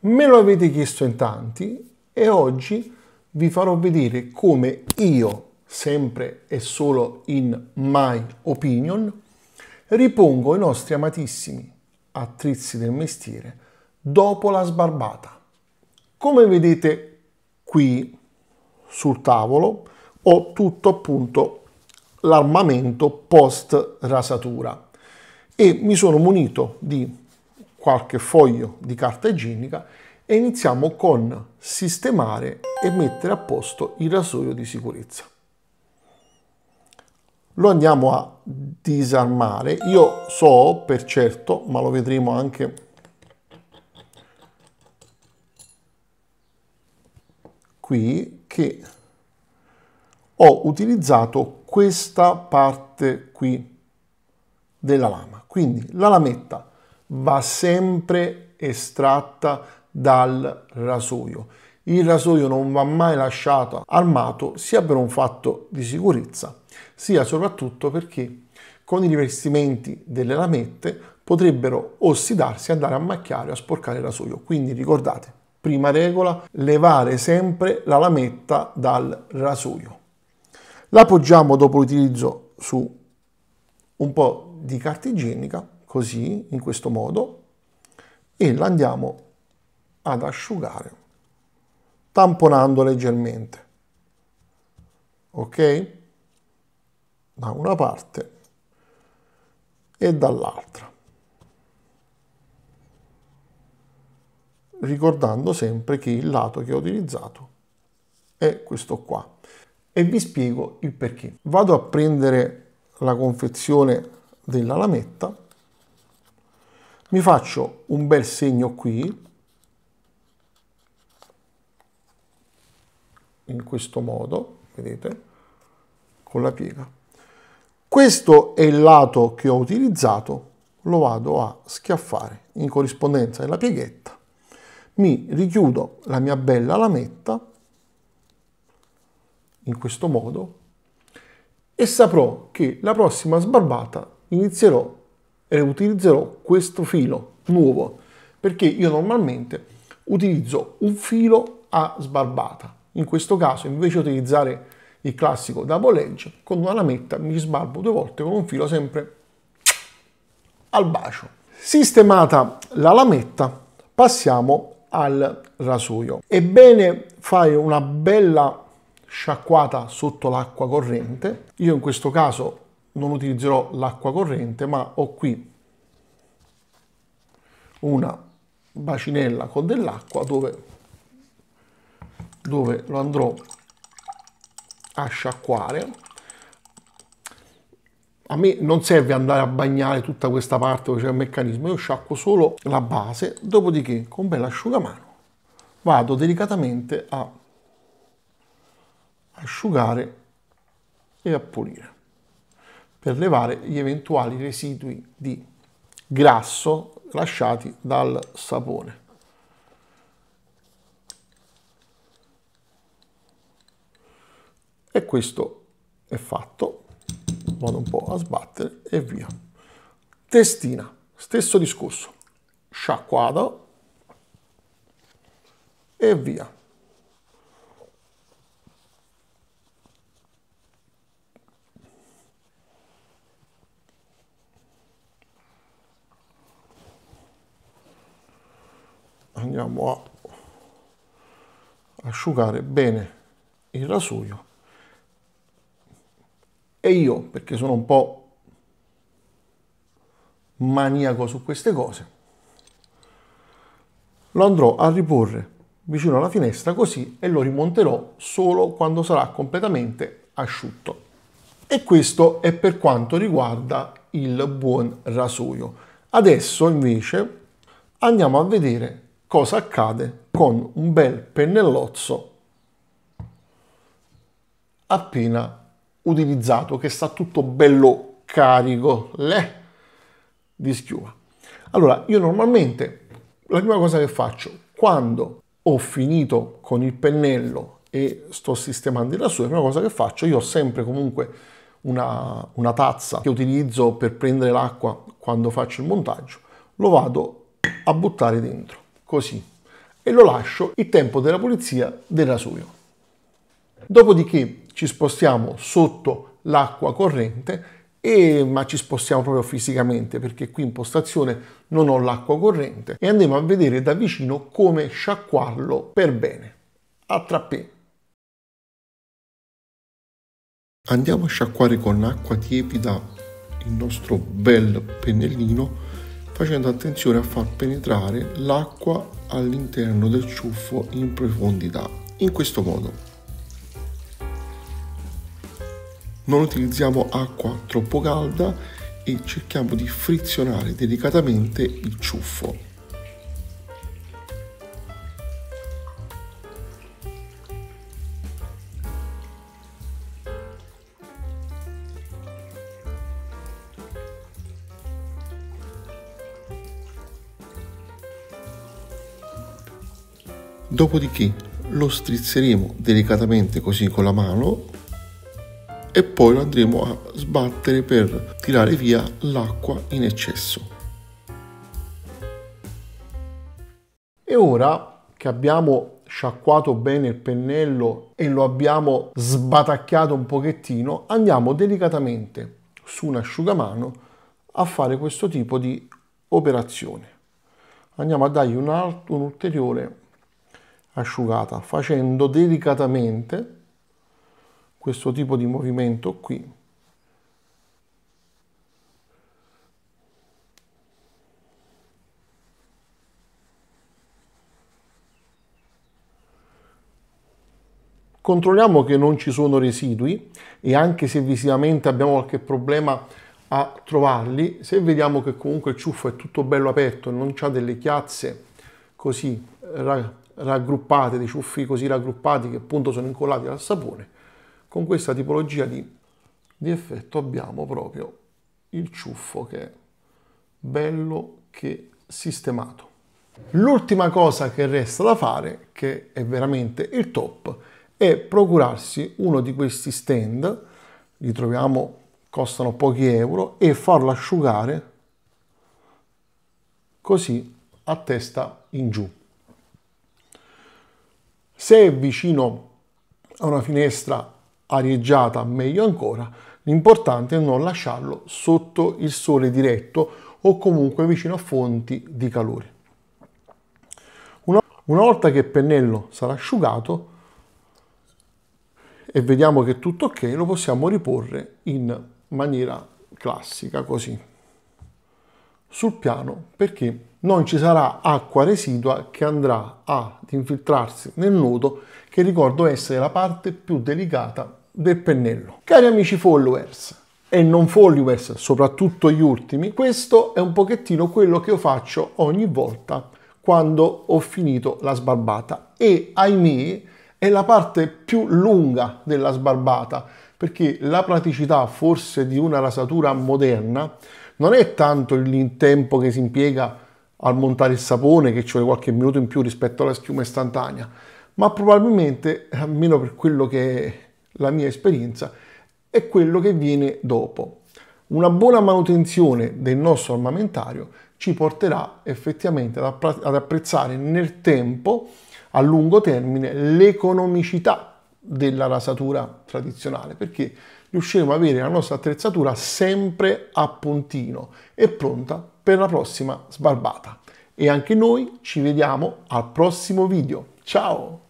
Me lo avete chiesto in tanti e oggi vi farò vedere come io, sempre e solo in My Opinion, ripongo i nostri amatissimi attrizi del mestiere dopo la sbarbata. Come vedete qui sul tavolo ho tutto appunto l'armamento post rasatura e mi sono munito di qualche foglio di carta igienica e iniziamo con sistemare e mettere a posto il rasoio di sicurezza. Lo andiamo a disarmare. Io so per certo, ma lo vedremo anche qui, che ho utilizzato questa parte qui della lama. Quindi la lametta va sempre estratta dal rasoio. Il rasoio non va mai lasciato armato sia per un fatto di sicurezza, sia soprattutto perché con i rivestimenti delle lamette potrebbero ossidarsi, e andare a macchiare o a sporcare il rasoio. Quindi ricordate, prima regola, levare sempre la lametta dal rasoio. La poggiamo dopo l'utilizzo su un po' di carta igienica così, in questo modo, e la andiamo ad asciugare, tamponando leggermente. Ok? Da una parte e dall'altra. Ricordando sempre che il lato che ho utilizzato è questo qua. E vi spiego il perché. Vado a prendere la confezione della lametta mi faccio un bel segno qui in questo modo vedete con la piega questo è il lato che ho utilizzato lo vado a schiaffare in corrispondenza della pieghetta mi richiudo la mia bella lametta in questo modo e saprò che la prossima sbarbata inizierò eh, utilizzerò questo filo nuovo perché io normalmente utilizzo un filo a sbarbata. In questo caso invece di utilizzare il classico double edge con una lametta mi sbarbo due volte con un filo sempre al bacio. Sistemata la lametta passiamo al rasoio. È bene fare una bella sciacquata sotto l'acqua corrente. Io in questo caso non utilizzerò l'acqua corrente, ma ho qui una bacinella con dell'acqua dove, dove lo andrò a sciacquare a me non serve andare a bagnare tutta questa parte dove c'è il meccanismo, io sciacquo solo la base, dopodiché con un bel asciugamano vado delicatamente a asciugare e a pulire per levare gli eventuali residui di grasso lasciati dal sapone. E questo è fatto, vado un po' a sbattere e via. Testina, stesso discorso, sciacquato e via. andiamo a asciugare bene il rasoio e io perché sono un po' maniaco su queste cose lo andrò a riporre vicino alla finestra così e lo rimonterò solo quando sarà completamente asciutto e questo è per quanto riguarda il buon rasoio adesso invece andiamo a vedere cosa accade con un bel pennellozzo appena utilizzato che sta tutto bello carico le, di schiuma. Allora, io normalmente la prima cosa che faccio quando ho finito con il pennello e sto sistemando il rasoio, la prima cosa che faccio, io ho sempre comunque una, una tazza che utilizzo per prendere l'acqua quando faccio il montaggio, lo vado a buttare dentro così, e lo lascio il tempo della pulizia del rasoio. Dopodiché ci spostiamo sotto l'acqua corrente e, ma ci spostiamo proprio fisicamente perché qui in postazione non ho l'acqua corrente e andiamo a vedere da vicino come sciacquarlo per bene. A trappé. Andiamo a sciacquare con acqua tiepida il nostro bel pennellino facendo attenzione a far penetrare l'acqua all'interno del ciuffo in profondità, in questo modo. Non utilizziamo acqua troppo calda e cerchiamo di frizionare delicatamente il ciuffo. dopodiché lo strizzeremo delicatamente così con la mano e poi lo andremo a sbattere per tirare via l'acqua in eccesso. E ora che abbiamo sciacquato bene il pennello e lo abbiamo sbatacchiato un pochettino, andiamo delicatamente su un asciugamano a fare questo tipo di operazione. Andiamo a dargli un, altro, un ulteriore asciugata facendo delicatamente questo tipo di movimento qui controlliamo che non ci sono residui e anche se visivamente abbiamo qualche problema a trovarli, se vediamo che comunque il ciuffo è tutto bello aperto, e non c'ha delle chiazze così eh, raggruppate, dei ciuffi così raggruppati che appunto sono incollati al sapone, con questa tipologia di, di effetto abbiamo proprio il ciuffo che è bello che sistemato. L'ultima cosa che resta da fare, che è veramente il top, è procurarsi uno di questi stand, li troviamo, costano pochi euro, e farlo asciugare così a testa in giù. Se è vicino a una finestra arieggiata, meglio ancora, l'importante è non lasciarlo sotto il sole diretto o comunque vicino a fonti di calore. Una, una volta che il pennello sarà asciugato e vediamo che tutto ok, lo possiamo riporre in maniera classica così sul piano perché non ci sarà acqua residua che andrà ad infiltrarsi nel nodo che ricordo essere la parte più delicata del pennello. Cari amici followers e non followers, soprattutto gli ultimi, questo è un pochettino quello che io faccio ogni volta quando ho finito la sbarbata e ahimè è la parte più lunga della sbarbata perché la praticità forse di una rasatura moderna non è tanto il tempo che si impiega al montare il sapone che ci vuole qualche minuto in più rispetto alla schiuma istantanea, ma probabilmente, almeno per quello che è la mia esperienza, è quello che viene dopo. Una buona manutenzione del nostro armamentario ci porterà effettivamente ad apprezzare nel tempo, a lungo termine, l'economicità della rasatura tradizionale, perché riusciremo ad avere la nostra attrezzatura sempre a puntino e pronta per la prossima sbarbata. E anche noi ci vediamo al prossimo video. Ciao!